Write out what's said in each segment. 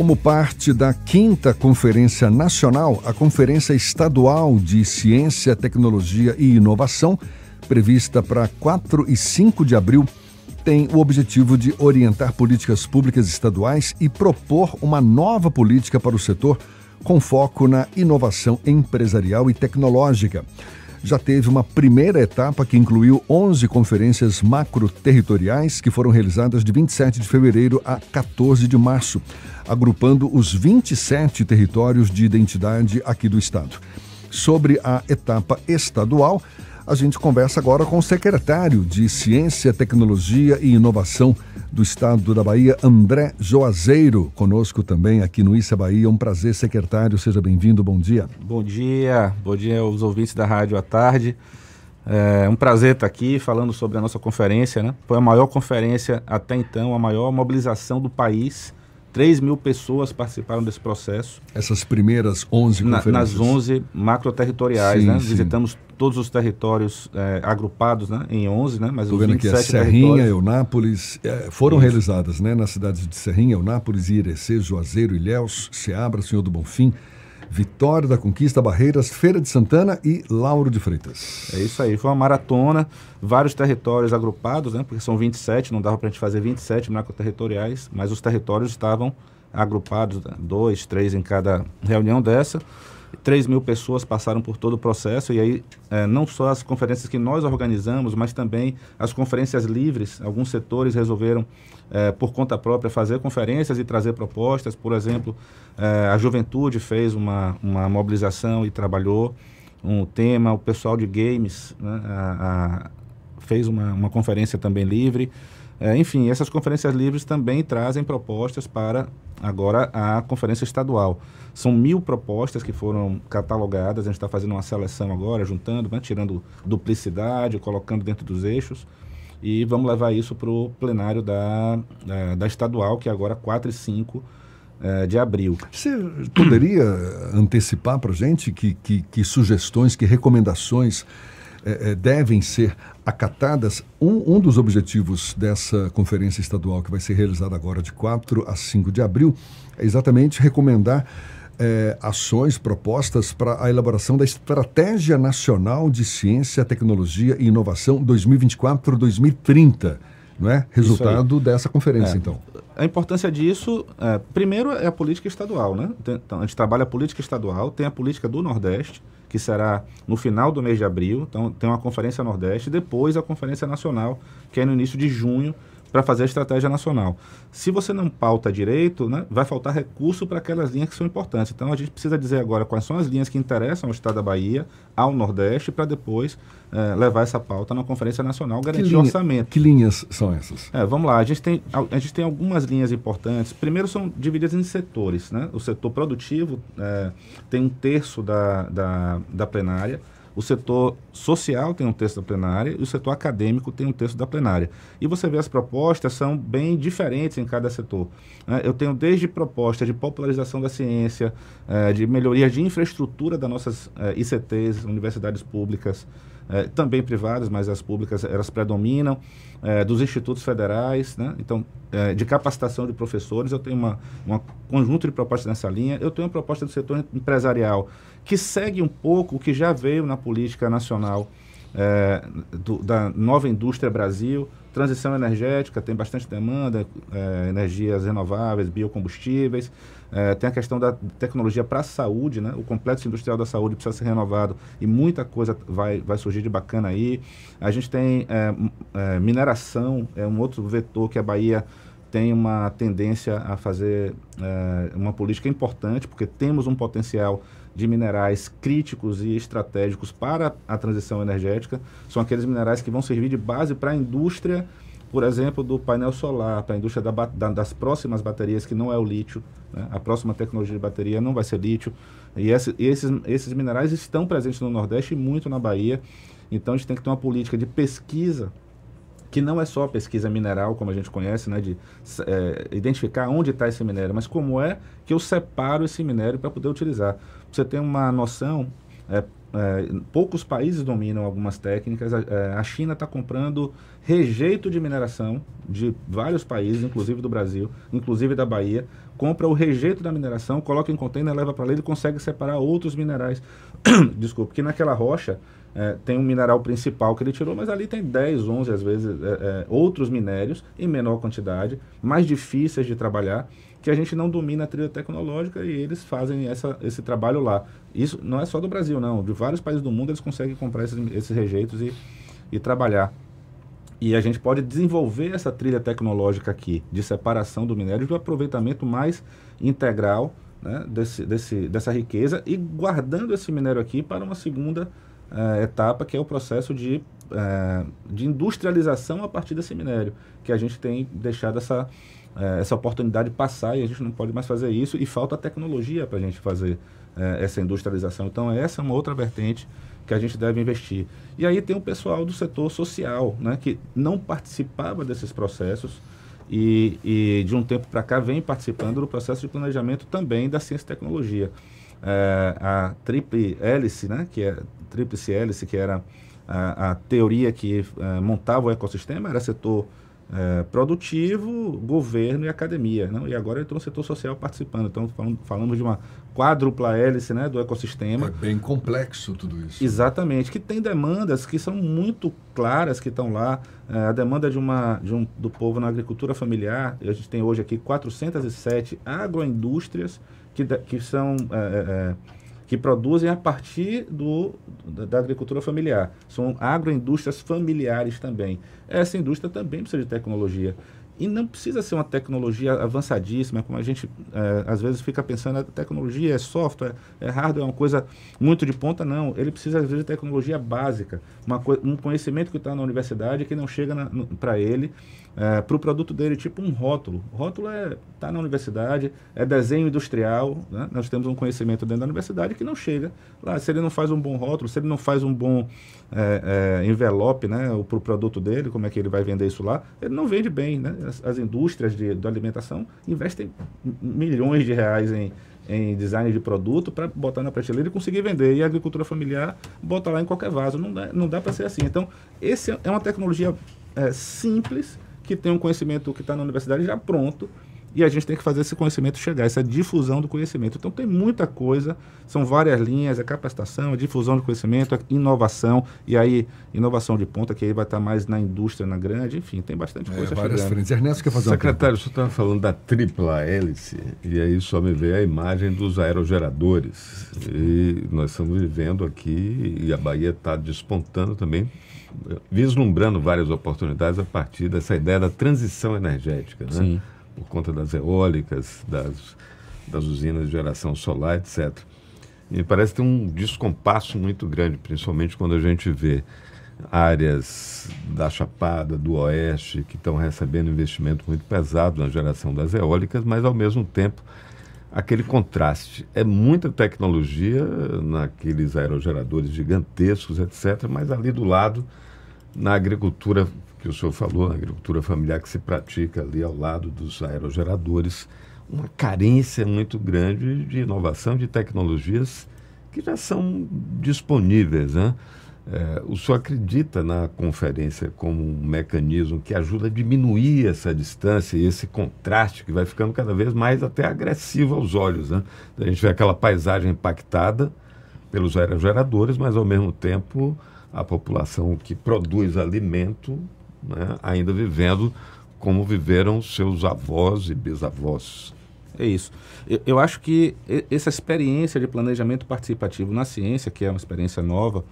Como parte da quinta Conferência Nacional, a Conferência Estadual de Ciência, Tecnologia e Inovação, prevista para 4 e 5 de abril, tem o objetivo de orientar políticas públicas estaduais e propor uma nova política para o setor com foco na inovação empresarial e tecnológica já teve uma primeira etapa que incluiu 11 conferências macroterritoriais que foram realizadas de 27 de fevereiro a 14 de março, agrupando os 27 territórios de identidade aqui do estado. Sobre a etapa estadual, a gente conversa agora com o secretário de Ciência, Tecnologia e Inovação do Estado da Bahia, André Joazeiro, conosco também aqui no Issa Bahia. Um prazer, secretário. Seja bem-vindo. Bom dia. Bom dia. Bom dia aos ouvintes da Rádio à Tarde. É um prazer estar aqui falando sobre a nossa conferência, né? Foi a maior conferência até então, a maior mobilização do país 3 mil pessoas participaram desse processo. Essas primeiras 11 Na, conferências? nas 11 macroterritoriais, sim, né? Sim. Visitamos todos os territórios é, agrupados né? em 11, né? Mas Estou vendo aqui a é Serrinha, Eunápolis, é, foram Isso. realizadas né? nas cidades de Serrinha, Eunápolis, Irecê, Juazeiro, Ilhéus, Seabra, Senhor do Bonfim, Vitória da Conquista, Barreiras, Feira de Santana e Lauro de Freitas. É isso aí, foi uma maratona, vários territórios agrupados, né? Porque são 27, não dava para a gente fazer 27 territoriais mas os territórios estavam agrupados, né? dois, três em cada reunião dessa. 3 mil pessoas passaram por todo o processo, e aí é, não só as conferências que nós organizamos, mas também as conferências livres, alguns setores resolveram é, por conta própria, fazer conferências e trazer propostas. Por exemplo, é, a juventude fez uma, uma mobilização e trabalhou um tema, o pessoal de games né, a, a, fez uma, uma conferência também livre. É, enfim, essas conferências livres também trazem propostas para agora a conferência estadual. São mil propostas que foram catalogadas, a gente está fazendo uma seleção agora, juntando, né, tirando duplicidade, colocando dentro dos eixos e vamos levar isso para o plenário da, da, da, estadual, que é agora 4 e 5 é, eh, de abril. Você poderia antecipar para a gente que, que, que, sugestões, que recomendações é, devem ser acatadas? Um, um dos objetivos dessa conferência estadual que vai ser realizada agora de 4 a 5 de abril é exatamente recomendar é, ações propostas para a elaboração da Estratégia Nacional de Ciência, Tecnologia e Inovação 2024-2030, não é? Resultado dessa conferência, é. então. A importância disso, é, primeiro, é a política estadual, né? Então, a gente trabalha a política estadual, tem a política do Nordeste, que será no final do mês de abril, então tem uma conferência Nordeste, depois a conferência nacional, que é no início de junho, para fazer a estratégia nacional. Se você não pauta direito, né, vai faltar recurso para aquelas linhas que são importantes. Então a gente precisa dizer agora quais são as linhas que interessam ao Estado da Bahia, ao Nordeste, para depois é, levar essa pauta na Conferência Nacional, garantir linha, orçamento. Que linhas são essas? É, vamos lá, a gente, tem, a, a, gente tem algumas linhas importantes. Primeiro são divididas em setores. Né? O setor produtivo é, tem um terço da, da, da plenária. O setor social tem um texto da plenária e o setor acadêmico tem um texto da plenária. E você vê as propostas são bem diferentes em cada setor. Né? Eu tenho desde propostas de popularização da ciência, eh, de melhorias de infraestrutura das nossas eh, ICTs, universidades públicas, é, também privadas, mas as públicas elas predominam, é, dos institutos federais, né? então, é, de capacitação de professores, eu tenho uma, uma conjunto de propostas nessa linha, eu tenho uma proposta do setor empresarial que segue um pouco o que já veio na política nacional do, da nova indústria Brasil, transição energética, tem bastante demanda, energias renováveis, biocombustíveis, é, tem a questão da tecnologia para a saúde, né? O complexo industrial da saúde precisa ser renovado e muita coisa vai, vai surgir de bacana aí. A gente tem é, é, mineração, é um outro vetor que a Bahia tem uma tendência a fazer é, uma política importante, porque temos um potencial de minerais críticos e estratégicos para a transição energética. São aqueles minerais que vão servir de base para a indústria por exemplo, do painel solar para a indústria da, da, das próximas baterias, que não é o lítio. Né? A próxima tecnologia de bateria não vai ser lítio. E, esse, e esses, esses minerais estão presentes no Nordeste e muito na Bahia. Então a gente tem que ter uma política de pesquisa que não é só pesquisa mineral, como a gente conhece, né, de é, identificar onde está esse minério, mas como é que eu separo esse minério para poder utilizar. você tem uma noção, é, é, poucos países dominam algumas técnicas. A, é, a China está comprando rejeito de mineração de vários países, inclusive do Brasil, inclusive da Bahia. Compra o rejeito da mineração, coloca em container, leva para lá e consegue separar outros minerais. Desculpa, que naquela rocha é, tem um mineral principal que ele tirou, mas ali tem 10, 11 às vezes é, é, outros minérios em menor quantidade, mais difíceis de trabalhar que a gente não domina a trilha tecnológica e eles fazem essa, esse trabalho lá. Isso não é só do Brasil, não. De vários países do mundo eles conseguem comprar esses, esses rejeitos e, e trabalhar. E a gente pode desenvolver essa trilha tecnológica aqui, de separação do minério, de um aproveitamento mais integral né, desse, desse, dessa riqueza e guardando esse minério aqui para uma segunda uh, etapa, que é o processo de, uh, de industrialização a partir desse minério, que a gente tem deixado essa, é, essa oportunidade passar e a gente não pode mais fazer isso e falta tecnologia para a gente fazer é, essa industrialização. Então, essa é uma outra vertente que a gente deve investir. E aí tem o pessoal do setor social, né, que não participava desses processos e, e de um tempo para cá vem participando do processo de planejamento também da ciência e tecnologia. É, a triple hélice, né, que é tríplice hélice, que era a, a teoria que é, montava o ecossistema, era setor é, produtivo, governo e academia. Não? Né? E agora entrou o setor social participando. Então, falamos, falamos de uma quádrupla hélice né, do ecossistema. É bem complexo tudo isso. Exatamente, que tem demandas que são muito claras que estão lá. É, a demanda de uma, de um, do povo na agricultura familiar, a gente tem hoje aqui 407 agroindústrias que, que são... É, é, é que produzem a partir do, da agricultura familiar. São agroindústrias familiares também. Essa indústria também precisa de tecnologia. E não precisa ser uma tecnologia avançadíssima, como a gente é, às vezes fica pensando, a tecnologia é software, é hardware, é uma coisa muito de ponta, não. Ele precisa, às vezes, de tecnologia básica, uma um conhecimento que está na universidade que não chega para ele, é, para o produto dele, tipo um rótulo. O rótulo está é, tá na universidade, é desenho industrial, né? nós temos um conhecimento dentro da universidade que não chega lá. Se ele não faz um bom rótulo, se ele não faz um bom é, é, envelope né, para o produto dele, como é que ele vai vender isso lá, ele não vende bem. Né? As, as indústrias de, de alimentação investem milhões de reais em, em design de produto para botar na prateleira e conseguir vender. E a agricultura familiar bota lá em qualquer vaso. Não dá, não dá para ser assim. Então, esse é, é uma tecnologia é, simples que tem um conhecimento que está na universidade já pronto e a gente tem que fazer esse conhecimento chegar, essa difusão do conhecimento. Então tem muita coisa, são várias linhas, é capacitação, é difusão do conhecimento, é inovação, e aí inovação de ponta, que aí vai estar tá mais na indústria, na grande, enfim, tem bastante é, coisa várias frentes. Ernesto quer fazer Secretário, uma o senhor estava falando da tripla hélice, e aí só me veio a imagem dos aerogeradores. E nós estamos vivendo aqui, e a Bahia está despontando também, vislumbrando várias oportunidades a partir dessa ideia da transição energética, né? por conta das eólicas, das, das usinas de geração solar, etc. E parece ter um descompasso muito grande, principalmente quando a gente vê áreas da Chapada, do Oeste, que estão recebendo investimento muito pesado na geração das eólicas, mas ao mesmo tempo aquele contraste. É muita tecnologia naqueles aerogeradores gigantescos, etc., mas ali do lado, na agricultura que o senhor falou, na agricultura familiar que se pratica ali ao lado dos aerogeradores, uma carência muito grande de inovação, de tecnologias que já são disponíveis, né? É, o senhor acredita na conferência como um mecanismo que ajuda a diminuir essa distância e esse contraste que vai ficando cada vez mais até agressivo aos olhos, né? A gente vê aquela paisagem impactada pelos aerogeradores, mas ao mesmo tempo a população que produz alimento né, ainda vivendo como viveram seus avós e bisavós. É isso. Eu, eu acho que essa experiência de planejamento participativo na ciência, que é uma experiência nova,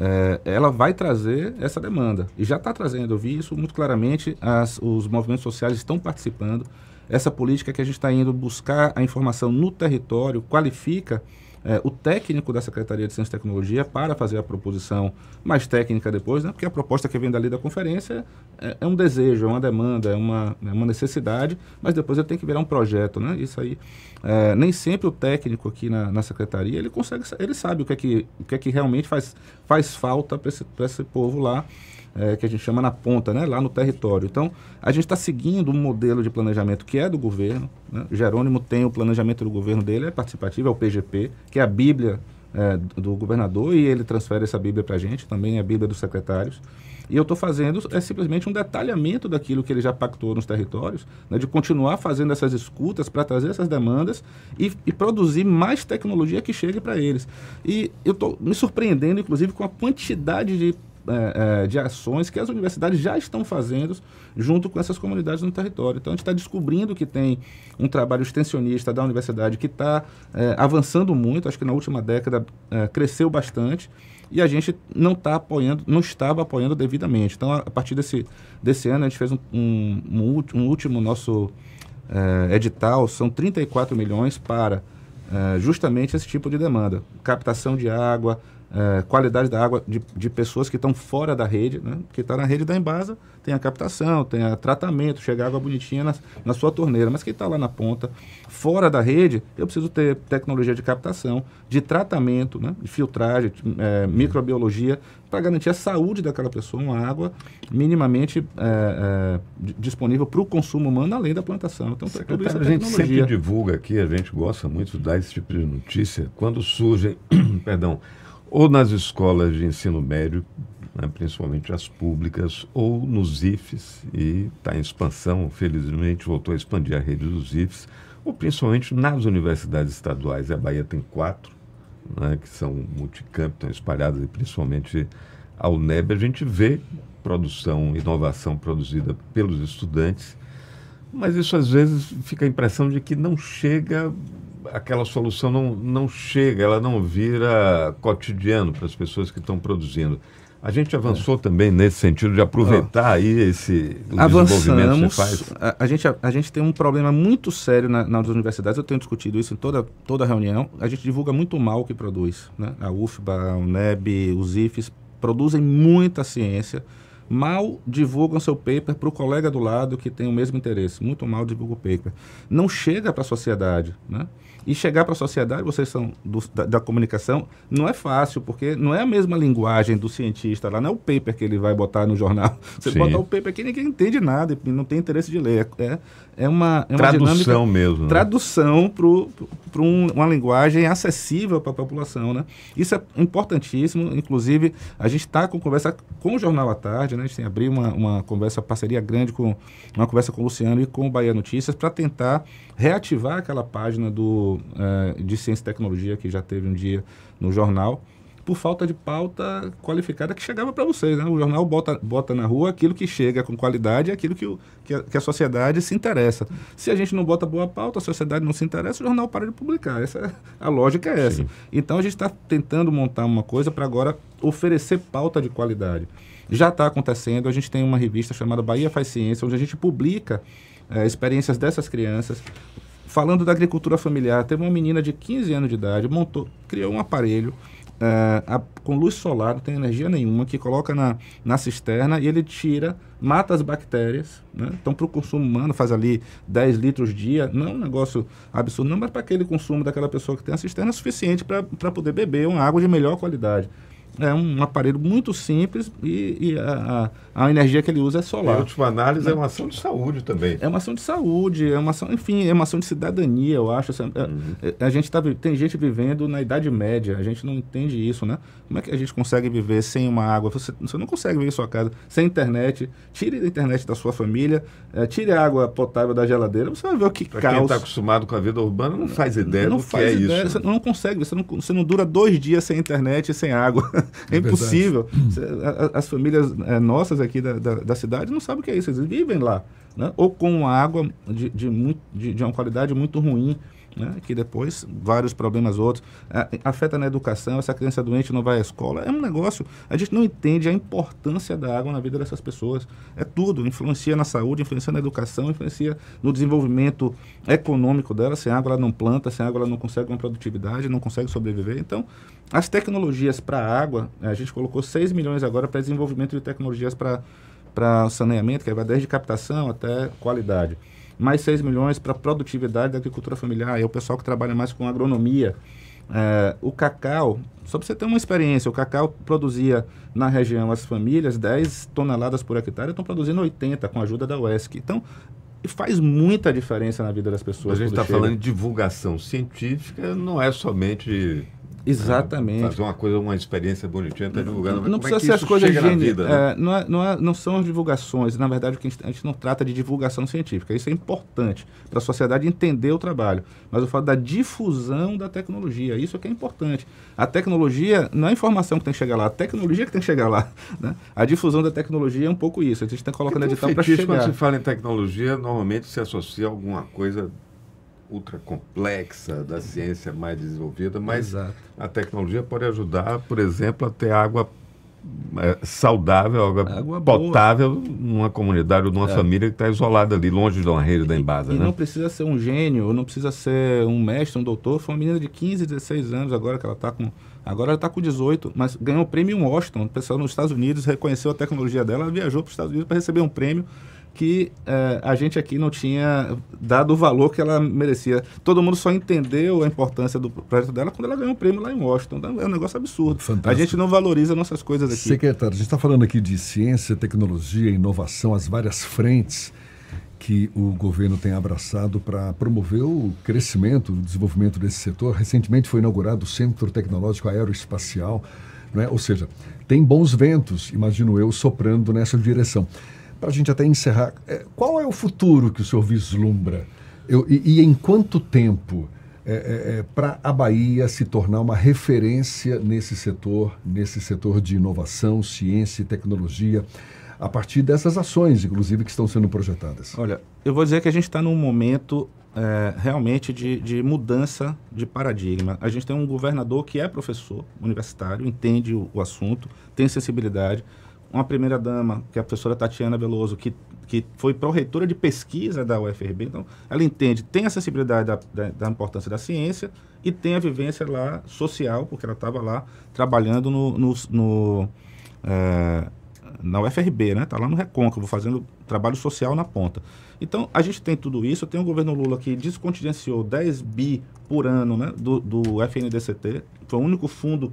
é, ela vai trazer essa demanda. E já está trazendo, eu vi isso muito claramente, as, os movimentos sociais estão participando. Essa política que a gente está indo buscar a informação no território qualifica é, o técnico da Secretaria de Ciência e Tecnologia para fazer a proposição mais técnica depois, né? porque a proposta que vem dali da conferência é, é um desejo, é uma demanda, é uma, é uma necessidade, mas depois ele tem que virar um projeto. Né? Isso aí, é, nem sempre o técnico aqui na, na, Secretaria, ele consegue, ele sabe o que é que, o que, é que realmente faz, faz falta para esse, esse povo lá é, que a gente chama na ponta, né, lá no território. Então, a gente está seguindo um modelo de planejamento que é do governo. Né? Jerônimo tem o planejamento do governo dele, é participativo, é o PGP, que é a Bíblia é, do governador, e ele transfere essa Bíblia para a gente, também é a Bíblia dos secretários. E eu estou fazendo é simplesmente um detalhamento daquilo que ele já pactou nos territórios, né, de continuar fazendo essas escutas para trazer essas demandas e, e, produzir mais tecnologia que chegue para eles. E eu estou me surpreendendo, inclusive, com a quantidade de é, é, de ações que as universidades já estão fazendo junto com essas comunidades no território. Então, a gente está descobrindo que tem um trabalho extensionista da universidade que está é, avançando muito, acho que na última década é, cresceu bastante e a gente não está apoiando, não estava apoiando devidamente. Então, a partir desse, desse ano, a gente fez um, um, um último nosso é, edital, são 34 milhões para é, justamente esse tipo de demanda. Captação de água, é, qualidade da água de, de pessoas que estão fora da rede, né? Porque está na rede da Embasa, tem a captação, tem a tratamento, chega água bonitinha na, na sua torneira. Mas quem está lá na ponta, fora da rede, eu preciso ter tecnologia de captação, de tratamento, né? de filtragem, de, é, microbiologia, para garantir a saúde daquela pessoa, uma água minimamente é, é disponível para o consumo humano, além da plantação. Então, tá tudo isso é A gente sempre divulga aqui, a gente gosta muito de dar esse tipo de notícia, quando surgem, perdão, ou nas escolas de ensino médio, né, principalmente as públicas, ou nos IFs, e está em expansão, felizmente voltou a expandir a rede dos IFs, ou principalmente nas universidades estaduais. A Bahia tem quatro, né, que são multicamp, estão espalhadas, e principalmente a UNEB. A gente vê produção, inovação produzida pelos estudantes, mas isso às vezes fica a impressão de que não chega aquela solução não, não chega, ela não vira cotidiano para as pessoas que estão produzindo. A gente avançou é. também nesse sentido de aproveitar aí esse desenvolvimento que faz? A, a, gente, a, a, gente tem um problema muito sério na, nas universidades, eu tenho discutido isso em toda, toda reunião. A gente divulga muito mal o que produz. Né? A UFBA, a UNEB, os IFES produzem muita ciência mal divulgam seu paper para o colega do lado que tem o mesmo interesse. Muito mal divulga o paper. Não chega para a sociedade. Né? E chegar para a sociedade, vocês são do, da, da, comunicação, não é fácil, porque não é a mesma linguagem do cientista lá, não é o paper que ele vai botar no jornal. Você Sim. botar o paper que ninguém entende nada, e não tem interesse de ler. É, é é uma, é uma tradução dinâmica, mesmo. Né? Tradução para um, uma linguagem acessível para a população. Né? Isso é importantíssimo. Inclusive, a gente está com conversa com o Jornal à Tarde, né? a gente tem abrir uma, uma conversa, parceria grande com uma conversa com o Luciano e com o Bahia Notícias para tentar reativar aquela página do, eh, de ciência e tecnologia que já teve um dia no jornal por falta de pauta qualificada que chegava para vocês. Né? O jornal bota, bota na rua aquilo que chega com qualidade e aquilo que, o, que, a, que, a, sociedade se interessa. Se a gente não bota boa pauta, a sociedade não se interessa, o jornal para de publicar. Essa, é, a lógica é essa. Sim. Então a gente está tentando montar uma coisa para agora oferecer pauta de qualidade. Já está acontecendo, a gente tem uma revista chamada Bahia Faz Ciência, onde a gente publica é, experiências dessas crianças, falando da agricultura familiar. Teve uma menina de 15 anos de idade, montou, criou um aparelho é, a, com luz solar, não tem energia nenhuma, que coloca na, na cisterna e ele tira, mata as bactérias. Né? Então, para o consumo humano, faz ali 10 litros dia, não é um negócio absurdo, não, mas para aquele consumo daquela pessoa que tem a cisterna é suficiente para poder beber uma água de melhor qualidade. É um aparelho muito simples e, e a, a, energia que ele usa é solar. a última análise é né? uma ação de saúde também. É uma ação de saúde, é uma ação, enfim, é uma ação de cidadania, eu acho. É, uhum. A, é, a, gente tá, tem gente vivendo na Idade Média, a gente não entende isso, né? Como é que a gente consegue viver sem uma água? Você, você não consegue viver em sua casa sem internet. Tire a internet da sua família, é, tire a água potável da geladeira, você vai ver o que pra caos. quem está acostumado com a vida urbana não faz ideia não do faz que é ideia, isso. Você não consegue, você não, você não dura dois dias sem internet e sem água. É, é impossível. As famílias é, nossas aqui da, da, da, cidade não sabem o que é isso, eles vivem lá. Né? Ou com água de, de, de, de uma qualidade muito ruim né? que depois vários problemas outros é, afeta na educação, essa criança doente não vai à escola. É um negócio, a gente não entende a importância da água na vida dessas pessoas. É tudo, influencia na saúde, influencia na educação, influencia no desenvolvimento econômico dela. Sem água ela não planta, sem água ela não consegue uma produtividade, não consegue sobreviver. Então, as tecnologias para a água, a gente colocou 6 milhões agora para desenvolvimento de tecnologias para para saneamento, que vai desde captação até qualidade mais 6 milhões para produtividade da agricultura familiar, é o pessoal que trabalha mais com agronomia. É, o cacau, só para você ter uma experiência, o cacau produzia na região as famílias 10 toneladas por hectare, estão produzindo 80 com a ajuda da UESC. Então, faz muita diferença na vida das pessoas. A gente está falando de divulgação científica, não é somente Exatamente. Né? Fazer uma coisa, uma experiência bonitinha, para divulgar Mas não é precisa é ser as coisas gênias. Né? É, não, é, não, é, não, são as divulgações. Na verdade, o que a gente, a gente não trata de divulgação científica. Isso é importante para a sociedade entender o trabalho. Mas eu falo da difusão da tecnologia. Isso é que é importante. A tecnologia não é a informação que tem que chegar lá, a tecnologia que tem que chegar lá. Né? A difusão da tecnologia é um pouco isso. A gente está colocando edital para chegar. Quando se fala em tecnologia, normalmente se associa a alguma coisa ultra complexa da ciência mais desenvolvida, mas Exato. a tecnologia pode ajudar, por exemplo, a ter água é, saudável, água, água potável boa. numa comunidade ou numa é. família que está isolada ali, longe de uma rede da embasa. E né? não precisa ser um gênio, não precisa ser um mestre, um doutor. Foi uma menina de 15, 16 anos agora que ela está com... Agora ela está com 18, mas ganhou o prêmio em Washington. O pessoal nos Estados Unidos reconheceu a tecnologia dela, ela viajou para os Estados Unidos para receber um prêmio que eh, a gente aqui não tinha dado o valor que ela merecia. Todo mundo só entendeu a importância do projeto dela quando ela ganhou um prêmio lá em Washington. Então, é um negócio absurdo. Fantástico. A gente não valoriza nossas coisas aqui. Secretário, a gente está falando aqui de ciência, tecnologia, inovação, as várias frentes que o governo tem abraçado para promover o crescimento, o desenvolvimento desse setor. Recentemente foi inaugurado o Centro Tecnológico Aeroespacial, né? ou seja, tem bons ventos, imagino eu, soprando nessa direção para a gente até encerrar, é, qual é o futuro que o senhor vislumbra? Eu, e, e, em quanto tempo é, é, é para a Bahia se tornar uma referência nesse setor, nesse setor de inovação, ciência e tecnologia, a partir dessas ações, inclusive, que estão sendo projetadas? Olha, eu vou dizer que a gente está num momento é, realmente de, de, mudança de paradigma. A gente tem um governador que é professor universitário, entende o, o assunto, tem sensibilidade uma primeira-dama, que é a professora Tatiana Veloso, que, que foi pró-reitora de pesquisa da UFRB, então ela entende, tem a sensibilidade da, da, da, importância da ciência e tem a vivência lá social, porque ela estava lá trabalhando no, no, no é, na UFRB, né? Está lá no Recôncavo, fazendo trabalho social na ponta. Então, a gente tem tudo isso. Tem o governo Lula que descontingenciou 10 bi por ano né? do, do FNDCT. Foi o único fundo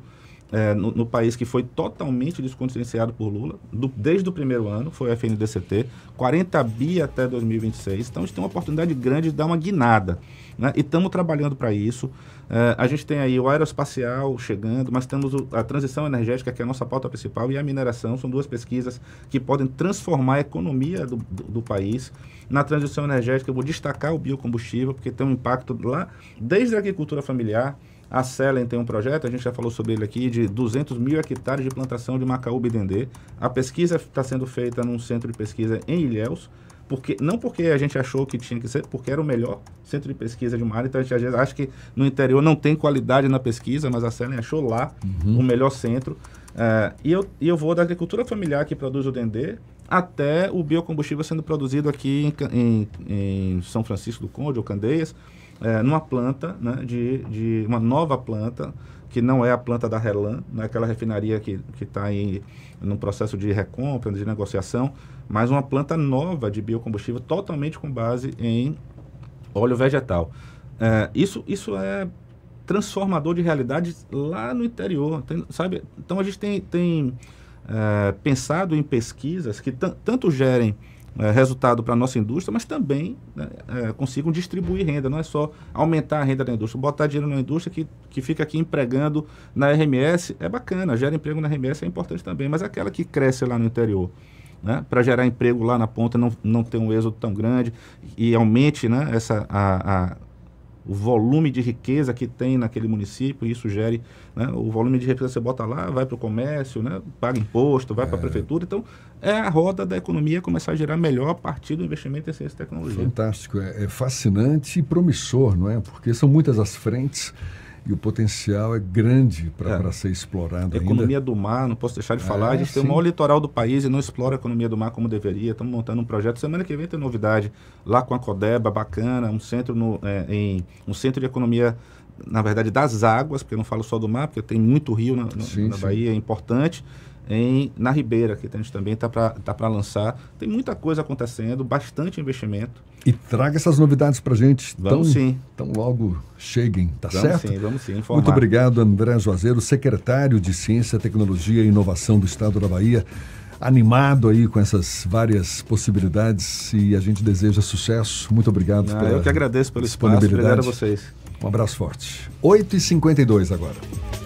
é, no, no, país que foi totalmente descontingenciado por Lula, do, desde o primeiro ano, foi o FNDCT, 40 bi até 2026. Então, a gente tem uma oportunidade grande de dar uma guinada. Né? E estamos trabalhando para isso. É, a gente tem aí o aeroespacial chegando, mas temos o, a transição energética, que é a nossa pauta principal, e a mineração. São duas pesquisas que podem transformar a economia do, do, do país. Na transição energética, eu vou destacar o biocombustível, porque tem um impacto lá, desde a agricultura familiar, a Selen tem um projeto, a gente já falou sobre ele aqui, de 200 mil hectares de plantação de macaúba e dendê. A pesquisa está sendo feita num centro de pesquisa em Ilhéus, porque, não porque a gente achou que tinha que ser, porque era o melhor centro de pesquisa de uma área, então a gente às vezes acha que no interior não tem qualidade na pesquisa, mas a Selen achou lá uhum. o melhor centro. Eh, e, eu, e eu vou da agricultura familiar que produz o dendê até o biocombustível sendo produzido aqui em, em, em São Francisco do Conde ou Candeias, é, numa planta, né, de, de uma nova planta, que não é a planta da Relan, né, aquela refinaria que está em no processo de recompra, de negociação, mas uma planta nova de biocombustível totalmente com base em óleo vegetal. É, isso, isso é transformador de realidade lá no interior, tem, sabe? Então a gente tem, tem é, pensado em pesquisas que tanto gerem é, resultado para a nossa indústria, mas também né, é, consigam distribuir renda. Não é só aumentar a renda da indústria, botar dinheiro na indústria que, que fica aqui empregando na RMS é bacana, gera emprego na RMS é importante também, mas aquela que cresce lá no interior. Né, para gerar emprego lá na ponta não, não ter um êxodo tão grande e aumente né, essa, a, a o volume de riqueza que tem naquele município, e isso gere né, o volume de riqueza que você bota lá, vai para o comércio, né, paga imposto, vai é. para a prefeitura. Então, é a roda da economia começar a gerar melhor a partir do investimento em ciência e tecnologia. Fantástico, é, é fascinante e promissor, não é? Porque são muitas as frentes e o potencial é grande para é. ser explorado. A economia ainda. do mar, não posso deixar de é, falar, é, a gente sim. tem o maior litoral do país e não explora a economia do mar como deveria. Estamos montando um projeto. Semana que vem tem novidade lá com a Codeba, bacana, um centro, no, é, em, um centro de economia na verdade, das águas, porque eu não falo só do mar, porque tem muito rio na, na, sim, na Bahia, é importante. Em, na Ribeira, que a gente também está para tá, tá lançar. Tem muita coisa acontecendo, bastante investimento. E traga essas novidades para a gente. Vamos tão, sim. Tão logo cheguem, tá vamos certo? Sim, vamos sim. Informar. Muito obrigado, André Juazeiro, secretário de Ciência, Tecnologia e Inovação do Estado da Bahia. Animado aí com essas várias possibilidades e a gente deseja sucesso. Muito obrigado ah, pela Eu que agradeço pelo disponibilidade. Espaço, obrigado a vocês. Um abraço forte. 8h52 agora.